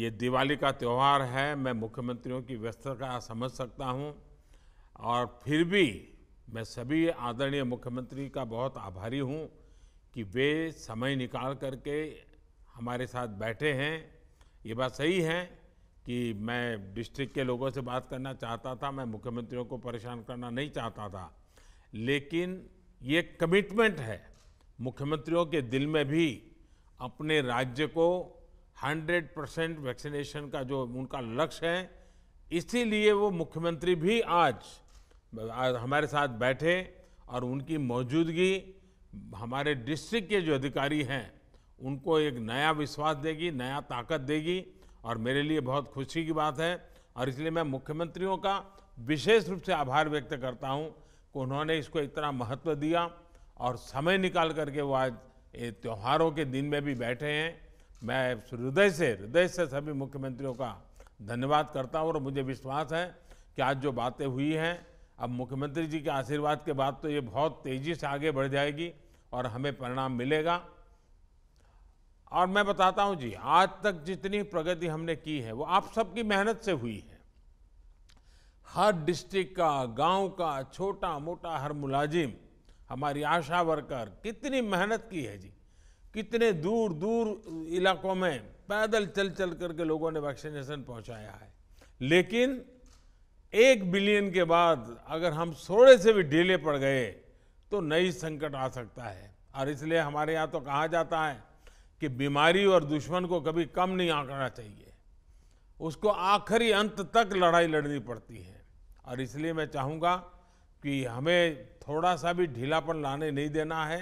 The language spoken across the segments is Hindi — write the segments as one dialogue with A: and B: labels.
A: ये दिवाली का त्यौहार है मैं मुख्यमंत्रियों की व्यस्तता समझ सकता हूँ और फिर भी मैं सभी आदरणीय मुख्यमंत्री का बहुत आभारी हूँ कि वे समय निकाल करके हमारे साथ बैठे हैं ये बात सही है कि मैं डिस्ट्रिक्ट के लोगों से बात करना चाहता था मैं मुख्यमंत्रियों को परेशान करना नहीं चाहता था लेकिन ये कमिटमेंट है मुख्यमंत्रियों के दिल में भी अपने राज्य को 100 परसेंट वैक्सीनेशन का जो उनका लक्ष्य है इसीलिए वो मुख्यमंत्री भी आज हमारे साथ बैठे और उनकी मौजूदगी हमारे डिस्ट्रिक्ट के जो अधिकारी हैं उनको एक नया विश्वास देगी नया ताकत देगी और मेरे लिए बहुत खुशी की बात है और इसलिए मैं मुख्यमंत्रियों का विशेष रूप से आभार व्यक्त करता हूँ कि उन्होंने इसको इतना महत्व दिया और समय निकाल करके वो आज त्योहारों के दिन में भी बैठे हैं मैं हृदय से हृदय से सभी मुख्यमंत्रियों का धन्यवाद करता हूँ और मुझे विश्वास है कि आज जो बातें हुई हैं अब मुख्यमंत्री जी के आशीर्वाद के बाद तो ये बहुत तेज़ी से आगे बढ़ जाएगी और हमें परिणाम मिलेगा और मैं बताता हूँ जी आज तक जितनी प्रगति हमने की है वो आप सबकी मेहनत से हुई है हर डिस्ट्रिक्ट का गांव का छोटा मोटा हर मुलाजिम हमारी आशा वर्कर कितनी मेहनत की है जी कितने दूर दूर इलाकों में पैदल चल चल करके लोगों ने वैक्सीनेशन पहुंचाया है लेकिन एक बिलियन के बाद अगर हम थोड़े से भी ढीले पड़ गए तो नई संकट आ सकता है और इसलिए हमारे यहाँ तो कहा जाता है कि बीमारी और दुश्मन को कभी कम नहीं आंकना चाहिए उसको आखिरी अंत तक लड़ाई लड़नी पड़ती है और इसलिए मैं चाहूँगा कि हमें थोड़ा सा भी ढीलापन लाने नहीं देना है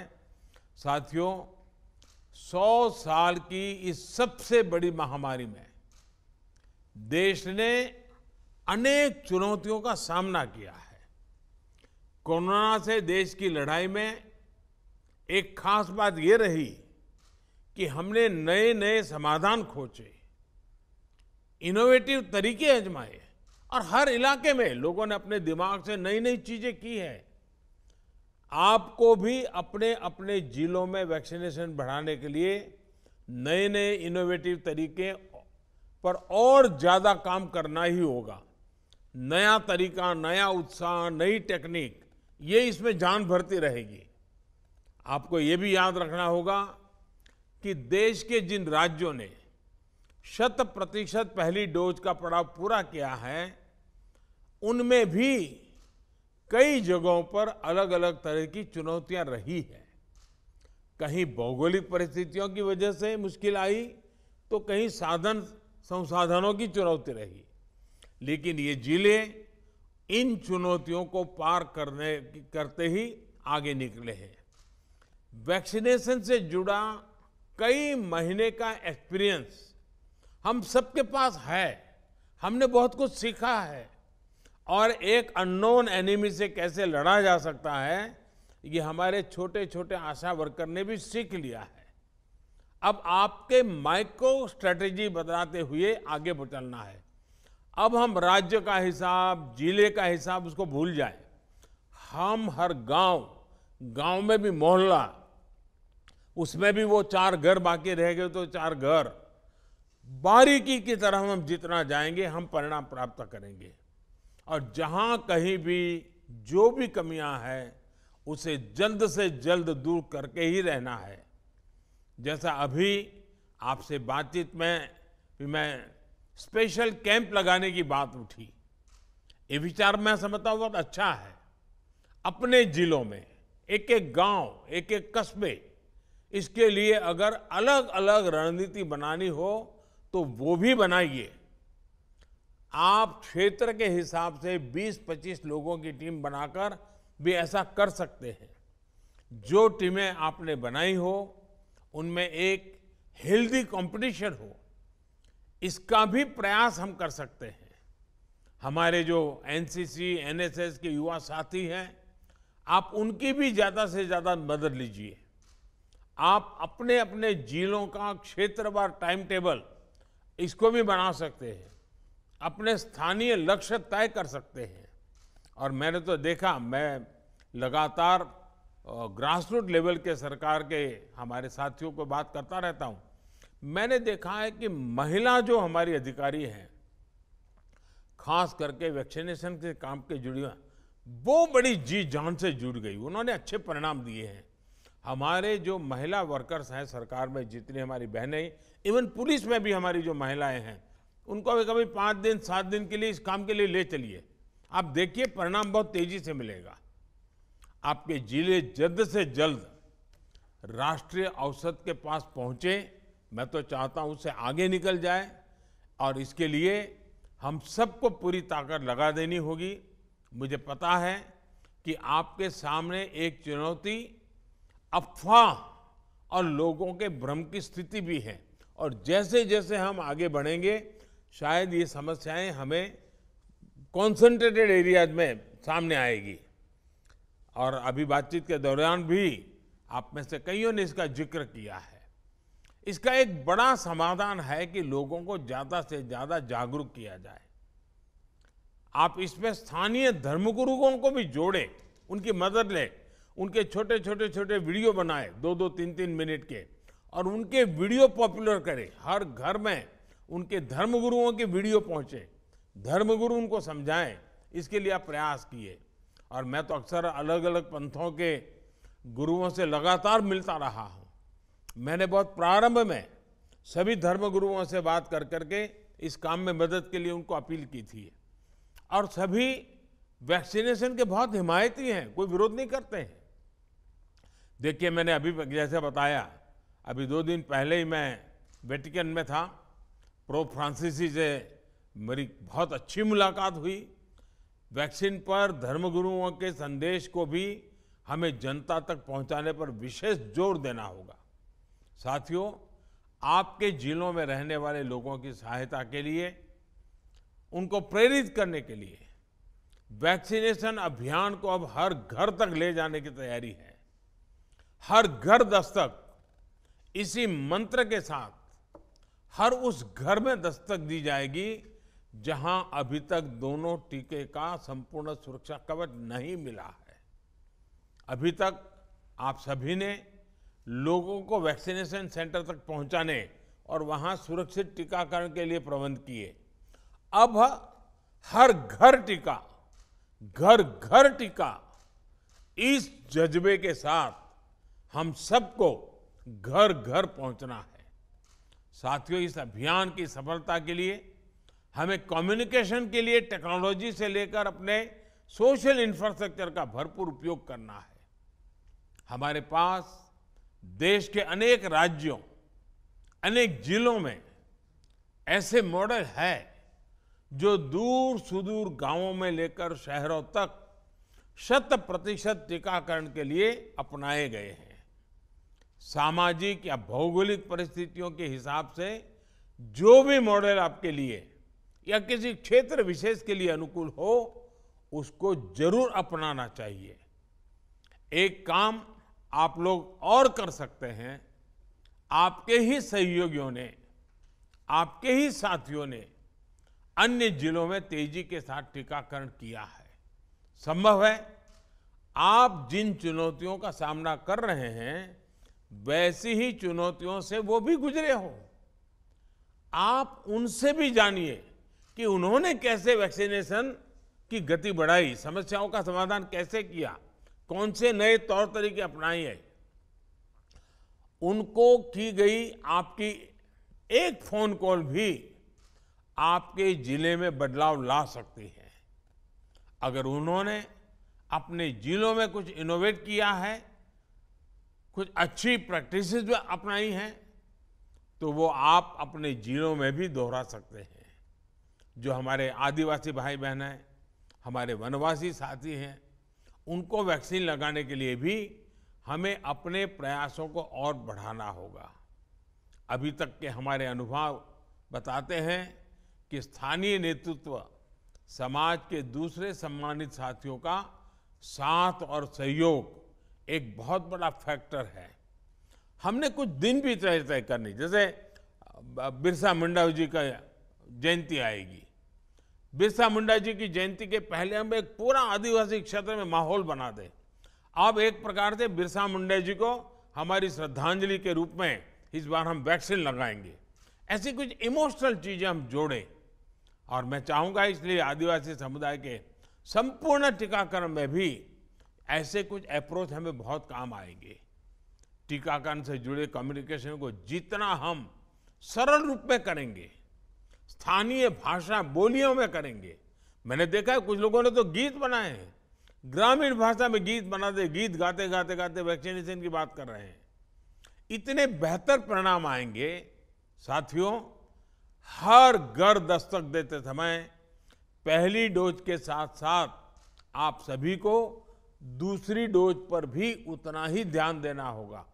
A: साथियों सौ साल की इस सबसे बड़ी महामारी में देश ने अनेक चुनौतियों का सामना किया है कोरोना से देश की लड़ाई में एक खास बात यह रही कि हमने नए नए समाधान खोजे इनोवेटिव तरीके आजमाए और हर इलाके में लोगों ने अपने दिमाग से नई नई चीजें की है आपको भी अपने अपने जिलों में वैक्सीनेशन बढ़ाने के लिए नए नए इनोवेटिव तरीके पर और ज़्यादा काम करना ही होगा नया तरीका नया उत्साह नई टेक्निक ये इसमें जान भरती रहेगी आपको ये भी याद रखना होगा कि देश के जिन राज्यों ने शत प्रतिशत पहली डोज का पड़ाव पूरा किया है उनमें भी कई जगहों पर अलग अलग तरह की चुनौतियां रही हैं कहीं भौगोलिक परिस्थितियों की वजह से मुश्किल आई तो कहीं साधन संसाधनों की चुनौती रही लेकिन ये जिले इन चुनौतियों को पार करने करते ही आगे निकले हैं वैक्सीनेशन से जुड़ा कई महीने का एक्सपीरियंस हम सबके पास है हमने बहुत कुछ सीखा है और एक अननोन एनिमी से कैसे लड़ा जा सकता है ये हमारे छोटे छोटे आशा वर्कर ने भी सीख लिया है अब आपके माइक्रो स्ट्रेटेजी बदलाते हुए आगे बचलना है अब हम राज्य का हिसाब जिले का हिसाब उसको भूल जाए हम हर गांव गांव में भी मोहल्ला उसमें भी वो चार घर बाकी रह गए तो चार घर बारीकी की तरह हम जितना जाएंगे हम परिणाम प्राप्त करेंगे और जहां कहीं भी जो भी कमियां हैं उसे जल्द से जल्द दूर करके ही रहना है जैसा अभी आपसे बातचीत में भी मैं स्पेशल कैंप लगाने की बात उठी ये विचार मैं समझता हूँ बहुत अच्छा है अपने जिलों में एक एक गांव, एक एक कस्बे इसके लिए अगर अलग अलग रणनीति बनानी हो तो वो भी बनाइए आप क्षेत्र के हिसाब से 20-25 लोगों की टीम बनाकर भी ऐसा कर सकते हैं जो टीमें आपने बनाई हो उनमें एक हेल्दी कंपटीशन हो इसका भी प्रयास हम कर सकते हैं हमारे जो एनसीसी एनएसएस के युवा साथी हैं आप उनकी भी ज़्यादा से ज़्यादा मदद लीजिए आप अपने अपने जिलों का क्षेत्रवार टाइम टेबल इसको भी बना सकते हैं अपने स्थानीय लक्ष्य तय कर सकते हैं और मैंने तो देखा मैं लगातार ग्रासरूट लेवल के सरकार के हमारे साथियों को बात करता रहता हूँ मैंने देखा है कि महिला जो हमारी अधिकारी हैं खास करके वैक्सीनेशन के काम के जुड़ी हुआ वो बड़ी जी जान से जुड़ गई उन्होंने अच्छे परिणाम दिए हैं हमारे जो महिला वर्कर्स हैं सरकार में जितनी हमारी बहनें इवन पुलिस में भी हमारी जो महिलाएं हैं उनको अभी कभी पाँच दिन सात दिन के लिए इस काम के लिए ले चलिए आप देखिए परिणाम बहुत तेजी से मिलेगा आपके जिले जल्द से जल्द राष्ट्रीय औसत के पास पहुंचे मैं तो चाहता हूं उससे आगे निकल जाए और इसके लिए हम सबको पूरी ताकत लगा देनी होगी मुझे पता है कि आपके सामने एक चुनौती अफवाह और लोगों के भ्रम की स्थिति भी है और जैसे जैसे हम आगे बढ़ेंगे शायद ये समस्याएं हमें कॉन्सेंट्रेटेड एरियाज में सामने आएगी और अभी बातचीत के दौरान भी आप में से कईयों ने इसका जिक्र किया है इसका एक बड़ा समाधान है कि लोगों को ज़्यादा से ज़्यादा जागरूक किया जाए आप इसमें स्थानीय धर्मगुरुओं को भी जोड़ें उनकी मदद लें उनके छोटे छोटे छोटे वीडियो बनाए दो दो तीन तीन मिनट के और उनके वीडियो पॉपुलर करें हर घर में उनके धर्मगुरुओं के वीडियो पहुंचे धर्मगुरु उनको समझाएं इसके लिए आप प्रयास किए और मैं तो अक्सर अलग अलग पंथों के गुरुओं से लगातार मिलता रहा हूँ मैंने बहुत प्रारंभ में सभी धर्मगुरुओं से बात कर करके इस काम में मदद के लिए उनको अपील की थी और सभी वैक्सीनेशन के बहुत हिमायती हैं कोई विरोध नहीं करते हैं देखिए मैंने अभी जैसे बताया अभी दो दिन पहले ही मैं वेटिकन में था प्रो फ्रांसिसी से मेरी बहुत अच्छी मुलाकात हुई वैक्सीन पर धर्मगुरुओं के संदेश को भी हमें जनता तक पहुंचाने पर विशेष जोर देना होगा साथियों आपके जिलों में रहने वाले लोगों की सहायता के लिए उनको प्रेरित करने के लिए वैक्सीनेशन अभियान को अब हर घर तक ले जाने की तैयारी है हर घर दस्तक इसी मंत्र के साथ हर उस घर में दस्तक दी जाएगी जहां अभी तक दोनों टीके का संपूर्ण सुरक्षा कवच नहीं मिला है अभी तक आप सभी ने लोगों को वैक्सीनेशन सेंटर तक पहुंचाने और वहां सुरक्षित टीकाकरण के लिए प्रबंध किए अब हर घर टीका घर घर टीका इस जज्बे के साथ हम सबको घर घर पहुंचना है साथियों इस अभियान की सफलता के लिए हमें कम्युनिकेशन के लिए टेक्नोलॉजी से लेकर अपने सोशल इंफ्रास्ट्रक्चर का भरपूर उपयोग करना है हमारे पास देश के अनेक राज्यों अनेक जिलों में ऐसे मॉडल है जो दूर सुदूर गांवों में लेकर शहरों तक शत प्रतिशत टीकाकरण के लिए अपनाए गए हैं सामाजिक या भौगोलिक परिस्थितियों के हिसाब से जो भी मॉडल आपके लिए या किसी क्षेत्र विशेष के लिए अनुकूल हो उसको जरूर अपनाना चाहिए एक काम आप लोग और कर सकते हैं आपके ही सहयोगियों ने आपके ही साथियों ने अन्य जिलों में तेजी के साथ टीकाकरण किया है संभव है आप जिन चुनौतियों का सामना कर रहे हैं वैसी ही चुनौतियों से वो भी गुजरे हो आप उनसे भी जानिए कि उन्होंने कैसे वैक्सीनेशन की गति बढ़ाई समस्याओं का समाधान कैसे किया कौन से नए तौर तरीके अपनाए हैं उनको की गई आपकी एक फोन कॉल भी आपके जिले में बदलाव ला सकती है अगर उन्होंने अपने जिलों में कुछ इनोवेट किया है कुछ अच्छी प्रैक्टिस जो अपनाई हैं तो वो आप अपने जिलों में भी दोहरा सकते हैं जो हमारे आदिवासी भाई बहन हैं हमारे वनवासी साथी हैं उनको वैक्सीन लगाने के लिए भी हमें अपने प्रयासों को और बढ़ाना होगा अभी तक के हमारे अनुभव बताते हैं कि स्थानीय नेतृत्व समाज के दूसरे सम्मानित साथियों का साथ और सहयोग एक बहुत बड़ा फैक्टर है हमने कुछ दिन भी तय तय करनी जैसे बिरसा मुंडा जी का जयंती आएगी बिरसा मुंडा जी की जयंती के पहले हम एक पूरा आदिवासी क्षेत्र में माहौल बना दें आप एक प्रकार से बिरसा मुंडा जी को हमारी श्रद्धांजलि के रूप में इस बार हम वैक्सीन लगाएंगे ऐसी कुछ इमोशनल चीज़ें हम जोड़ें और मैं चाहूंगा इसलिए आदिवासी समुदाय के संपूर्ण टीकाकरण में भी ऐसे कुछ अप्रोच हमें बहुत काम आएंगे टीकाकरण से जुड़े कम्युनिकेशन को जितना हम सरल रूप में करेंगे स्थानीय भाषा बोलियों में करेंगे मैंने देखा है कुछ लोगों ने तो गीत बनाए हैं ग्रामीण भाषा में गीत बनाते गीत गाते गाते गाते वैक्सीनेशन की बात कर रहे हैं इतने बेहतर परिणाम आएंगे साथियों हर घर दस्तक देते समय पहली डोज के साथ साथ आप सभी को दूसरी डोज पर भी उतना ही ध्यान देना होगा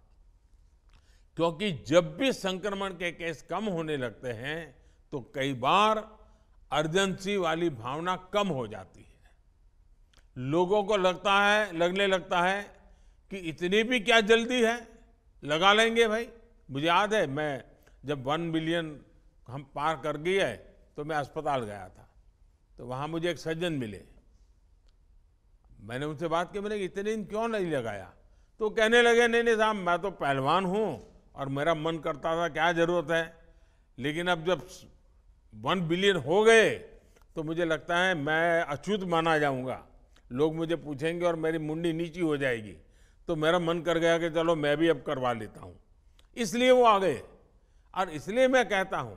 A: क्योंकि जब भी संक्रमण के केस कम होने लगते हैं तो कई बार अर्जेंसी वाली भावना कम हो जाती है लोगों को लगता है लगने लगता है कि इतनी भी क्या जल्दी है लगा लेंगे भाई मुझे याद है मैं जब वन मिलियन हम पार कर गए तो मैं अस्पताल गया था तो वहाँ मुझे एक सज्जन मिले मैंने उनसे बात की मैंने इतने दिन क्यों नहीं लगाया तो कहने लगे नहीं नहीं साहब मैं तो पहलवान हूँ और मेरा मन करता था क्या ज़रूरत है लेकिन अब जब वन बिलियन हो गए तो मुझे लगता है मैं अछूत माना जाऊँगा लोग मुझे पूछेंगे और मेरी मुंडी नीची हो जाएगी तो मेरा मन कर गया कि चलो मैं भी अब करवा लेता हूँ इसलिए वो आ गए और इसलिए मैं कहता हूँ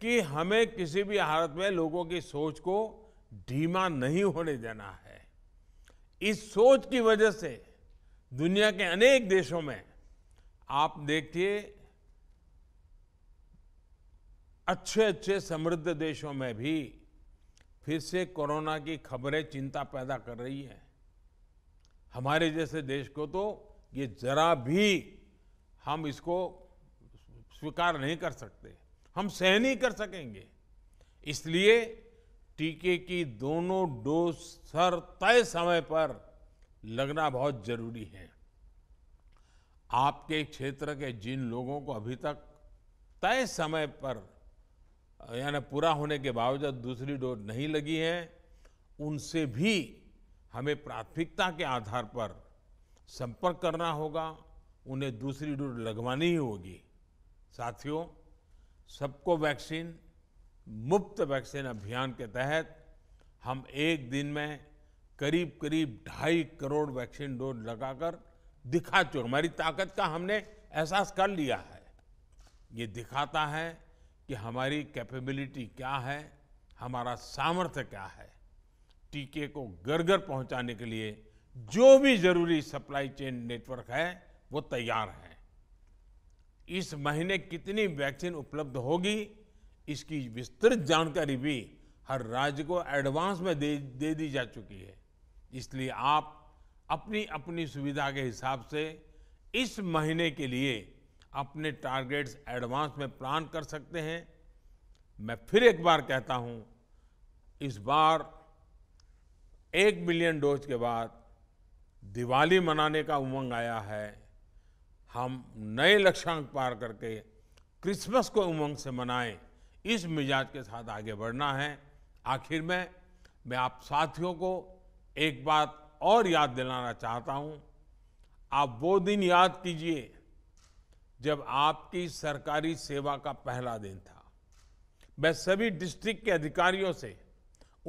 A: कि हमें किसी भी हालत में लोगों की सोच को धीमा नहीं होने देना है इस सोच की वजह से दुनिया के अनेक देशों में आप देखिए अच्छे अच्छे समृद्ध देशों में भी फिर से कोरोना की खबरें चिंता पैदा कर रही है हमारे जैसे देश को तो ये जरा भी हम इसको स्वीकार नहीं कर सकते हम सह नहीं कर सकेंगे इसलिए टीके की दोनों डोज सर तय समय पर लगना बहुत जरूरी है आपके क्षेत्र के जिन लोगों को अभी तक तय समय पर यानी पूरा होने के बावजूद दूसरी डोज नहीं लगी है उनसे भी हमें प्राथमिकता के आधार पर संपर्क करना होगा उन्हें दूसरी डोज लगवानी ही होगी साथियों सबको वैक्सीन मुफ्त वैक्सीन अभियान के तहत हम एक दिन में करीब करीब ढाई करोड़ वैक्सीन डोज लगाकर दिखा चुके हमारी ताकत का हमने एहसास कर लिया है ये दिखाता है कि हमारी कैपेबिलिटी क्या है हमारा सामर्थ्य क्या है टीके को घर घर पहुंचाने के लिए जो भी जरूरी सप्लाई चेन नेटवर्क है वो तैयार है इस महीने कितनी वैक्सीन उपलब्ध होगी इसकी विस्तृत जानकारी भी हर राज्य को एडवांस में दे दे दी जा चुकी है इसलिए आप अपनी अपनी सुविधा के हिसाब से इस महीने के लिए अपने टारगेट्स एडवांस में प्लान कर सकते हैं मैं फिर एक बार कहता हूं इस बार एक मिलियन डोज के बाद दिवाली मनाने का उमंग आया है हम नए लक्ष्यांक पार करके क्रिसमस को उमंग से मनाएं इस मिजाज के साथ आगे बढ़ना है आखिर में मैं आप साथियों को एक बात और याद दिलाना चाहता हूं आप वो दिन याद कीजिए जब आपकी सरकारी सेवा का पहला दिन था मैं सभी डिस्ट्रिक्ट के अधिकारियों से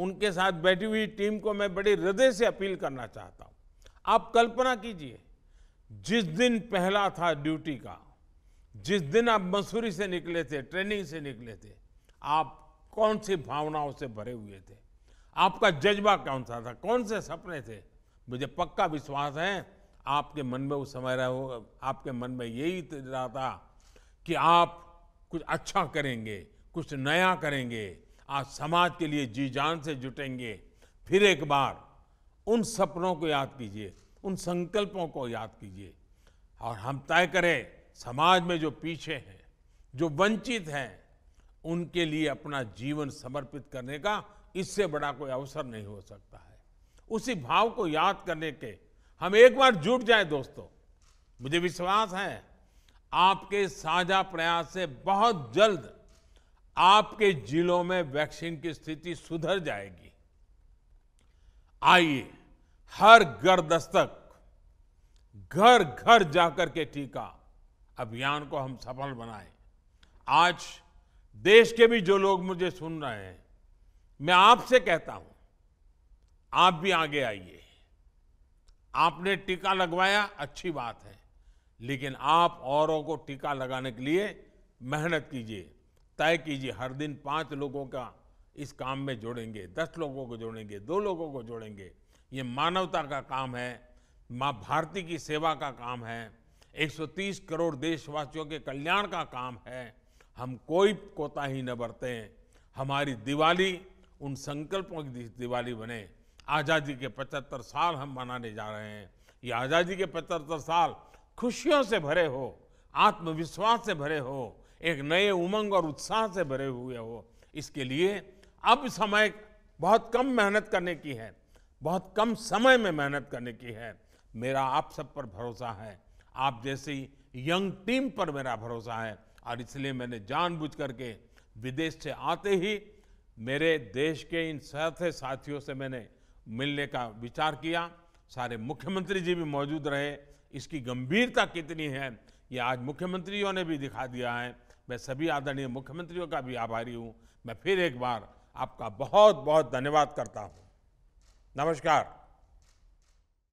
A: उनके साथ बैठी हुई टीम को मैं बड़े हृदय से अपील करना चाहता हूं आप कल्पना कीजिए जिस दिन पहला था ड्यूटी का जिस दिन आप मसूरी से निकले थे ट्रेनिंग से निकले थे आप कौन सी भावनाओं से भरे हुए थे आपका जज्बा कौन सा था कौन से सपने थे मुझे पक्का विश्वास है आपके मन में उस समय रहो आपके मन में यही तो रहा था कि आप कुछ अच्छा करेंगे कुछ नया करेंगे आज समाज के लिए जी जान से जुटेंगे फिर एक बार उन सपनों को याद कीजिए उन संकल्पों को याद कीजिए और हम तय करें समाज में जो पीछे हैं जो वंचित हैं उनके लिए अपना जीवन समर्पित करने का इससे बड़ा कोई अवसर नहीं हो सकता है उसी भाव को याद करने के हम एक बार जुट जाए दोस्तों मुझे विश्वास है आपके साझा प्रयास से बहुत जल्द आपके जिलों में वैक्सीन की स्थिति सुधर जाएगी आइए हर घर दस्तक घर घर जाकर के टीका अभियान को हम सफल बनाएं आज देश के भी जो लोग मुझे सुन रहे हैं मैं आपसे कहता हूं आप भी आगे आइए आपने टीका लगवाया अच्छी बात है लेकिन आप औरों को टीका लगाने के लिए मेहनत कीजिए तय कीजिए हर दिन पांच लोगों का इस काम में जोड़ेंगे दस लोगों को जोड़ेंगे दो लोगों को जोड़ेंगे ये मानवता का काम है माँ भारती की सेवा का काम है 130 करोड़ देशवासियों के कल्याण का काम है हम कोई कोताही न बरतें हमारी दिवाली उन संकल्पों की दिवाली बने आज़ादी के 75 साल हम मनाने जा रहे हैं ये आज़ादी के 75 साल खुशियों से भरे हो आत्मविश्वास से भरे हो एक नए उमंग और उत्साह से भरे हुए हो इसके लिए अब समय बहुत कम मेहनत करने की है बहुत कम समय में मेहनत करने की है मेरा आप सब पर भरोसा है आप जैसी यंग टीम पर मेरा भरोसा है और इसलिए मैंने जानबूझ करके विदेश से आते ही मेरे देश के इन साथे साथियों से मैंने मिलने का विचार किया सारे मुख्यमंत्री जी भी मौजूद रहे इसकी गंभीरता कितनी है ये आज मुख्यमंत्रियों ने भी दिखा दिया है मैं सभी आदरणीय मुख्यमंत्रियों का भी आभारी हूँ मैं फिर एक बार आपका बहुत बहुत धन्यवाद करता हूँ नमस्कार